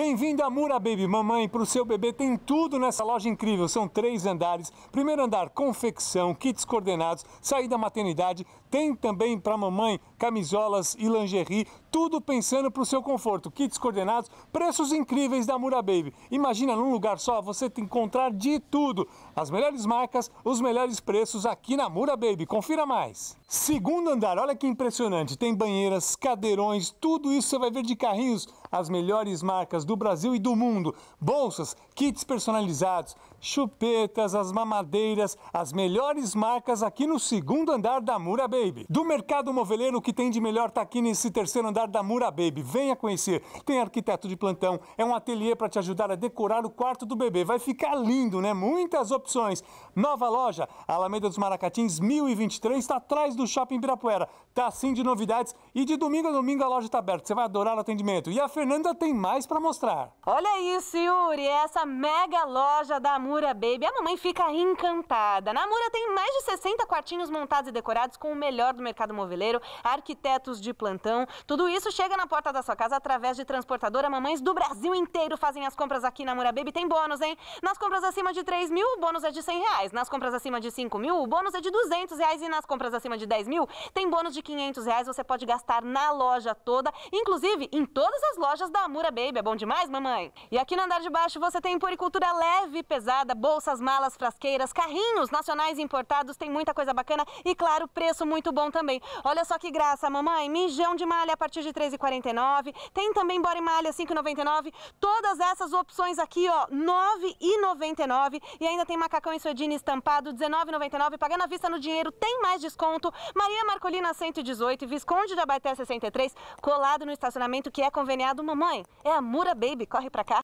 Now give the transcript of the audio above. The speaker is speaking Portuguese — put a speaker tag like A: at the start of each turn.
A: Bem-vindo a Mura Baby, mamãe para o seu bebê tem tudo nessa loja incrível. São três andares: primeiro andar confecção, kits coordenados, saída maternidade, tem também para mamãe camisolas e lingerie, tudo pensando para o seu conforto. Kits coordenados, preços incríveis da Mura Baby. Imagina num lugar só você encontrar de tudo. As melhores marcas, os melhores preços aqui na Mura Baby. Confira mais. Segundo andar, olha que impressionante. Tem banheiras, cadeirões, tudo isso você vai ver de carrinhos. As melhores marcas do Brasil e do mundo. Bolsas, kits personalizados, chupetas, as mamadeiras, as melhores marcas aqui no segundo andar da Mura Baby. Baby, do mercado moveleiro que tem de melhor está aqui nesse terceiro andar da Mura Baby. Venha conhecer. Tem arquiteto de plantão, é um ateliê para te ajudar a decorar o quarto do bebê. Vai ficar lindo, né? Muitas opções. Nova loja, Alameda dos Maracatins 1023, está atrás do Shopping Birapuera. Tá assim de novidades e de domingo a domingo a loja está aberta, você vai adorar o atendimento. E a Fernanda tem mais para mostrar.
B: Olha isso, Yuri, é essa mega loja da Mura Baby. A mamãe fica encantada. Na Mura tem mais de 60 quartinhos montados e decorados com o melhor do mercado moveleiro, arquitetos de plantão. Tudo isso chega na porta da sua casa através de transportadora. Mamães do Brasil inteiro fazem as compras aqui na Mura Baby. Tem bônus, hein? Nas compras acima de 3 mil, o bônus é de 100 reais. Nas compras acima de 5 mil, o bônus é de 200 reais. E nas compras acima de 10 mil, tem bônus de 500 reais. Você pode gastar gastar na loja toda, inclusive em todas as lojas da Amura Baby. É bom demais, mamãe? E aqui no andar de baixo você tem puricultura leve e pesada, bolsas, malas, frasqueiras, carrinhos nacionais importados, tem muita coisa bacana e, claro, preço muito bom também. Olha só que graça, mamãe, mijão de malha a partir de R$ 3,49, tem também body malha R$ 5,99, todas essas opções aqui, ó, R$ 9,99 e ainda tem macacão e suedina estampado R$ 19,99, pagando à vista no dinheiro, tem mais desconto. Maria Marcolina 118 e Visconde da Taubaté 63, colado no estacionamento que é conveniado. Mamãe, é a Mura Baby, corre pra cá.